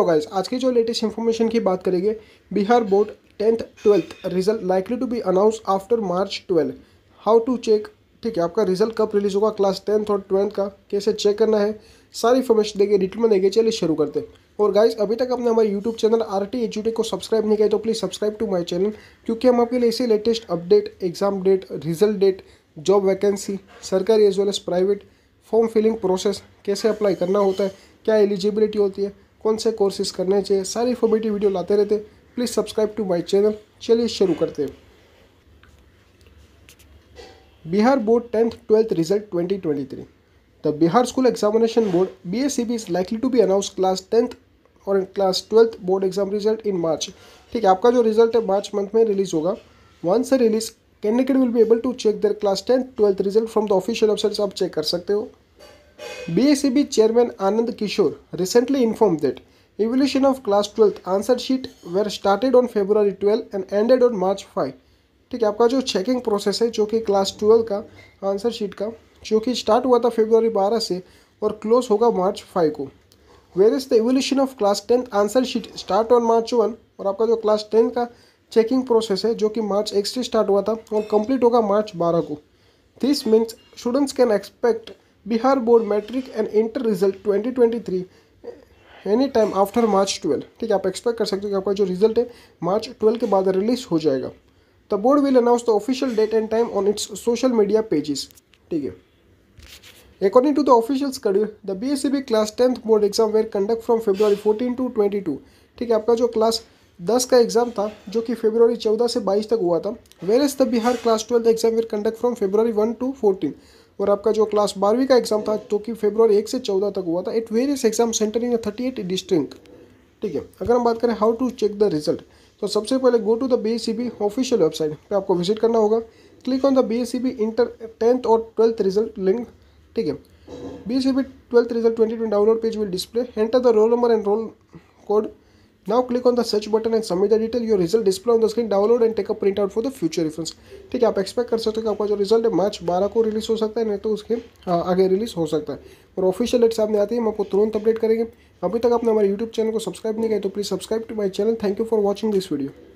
तो गाइज आज की जो लेटेस्ट इन्फॉर्मेशन की बात करेंगे Bihar board tenth twelfth result likely to be announce after March twelve how to check ठीक है आपका रिजल्ट कब रिलीज होगा क्लास टेंथ और ट्वेल्थ का कैसे चेक करना है सारी इन्फॉर्मेशन देंगे डिटेल में देंगे चलिए शुरू करते हैं और गाइज अभी तक आपने हमारे YouTube channel R T H को सब्सक्राइब नहीं किया तो please subscribe to my channel क्योंकि हम आपके लिए ऐसे latest update exam date result date job vacancy सरकारी as well as private form filling process कैसे अप्लाई करना होता है क्या एलिजिबिलिटी होती है कौन से कोर्सेज करने चाहिए सारी इन्फॉर्मेटिव वीडियो लाते रहते please subscribe to my channel चलिए शुरू करते हैं Bihar board tenth twelfth result 2023 The Bihar School Examination Board BSEB is likely to be announce class tenth और class twelfth board exam result in March ठीक है आपका जो रिजल्ट है मार्च मंथ में रिलीज होगा once release candidate will be able to check their class tenth twelfth result from the official website आप check कर सकते हो BACB e chairman Anand Kishore recently informed that evaluation of class 12th answer sheet were started on February 12 and ended on March 5. ठीक है आपका जो checking process है जो कि क्लास 12 का आंसर शीट का जो कि स्टार्ट हुआ था फेब्रवरी 12 से और क्लोज होगा मार्च 5 को whereas the evolution of class tenth answer sheet start on March one और आपका जो क्लास टेन का चेकिंग प्रोसेस है जो कि मार्च एक से स्टार्ट हुआ था और कंप्लीट होगा मार्च बारह को this means students can expect Bihar board matric and inter result 2023 any time after March twelve ठीक है आप एक्सपेक्ट कर सकते हो कि आपका जो रिजल्ट है मार्च ट्वेल्व के बाद रिलीज हो जाएगा the board will announce the official date and time on its social media pages ठीक है according to the official schedule the B S C B class tenth board exam were conduct from from fourteen to twenty two ठीक है आपका जो class दस का exam था जो कि फेब्रवरी चौदह से बाईस तक हुआ था whereas the Bihar class twelfth exam were conduct from February one to fourteen और आपका जो क्लास बारहवीं का एग्जाम था जो कि फेब्रवरी एक से चौदह तक हुआ था it various exam centre in thirty eight district ठीक है अगर हम बात करें how to check the result तो सबसे पहले go to the B S C official website पर आपको विजिट करना होगा click on the B S C B inter tenth और ट्वेल्थ रिजल्ट लिंक ठीक है B S C B twelfth result twenty twenty download page will display enter the roll number and roll code Now click on the search button and submit the detail. Your result display on the screen. Download and take a printout for the future reference. ठीक है आप expect कर सकते हो कि आपका जो result है मार्च बारह को रिलीज हो सकता है नहीं तो उसके आगे रिलीज हो सकता है और ऑफिशियल डेट सामने आती है हम आपको तुरंत अपडेट करेंगे अभी तक आपने हमारे यूट्यूब चैनल को सब्सक्राइब नहीं किया तो please subscribe to my channel thank you for watching this video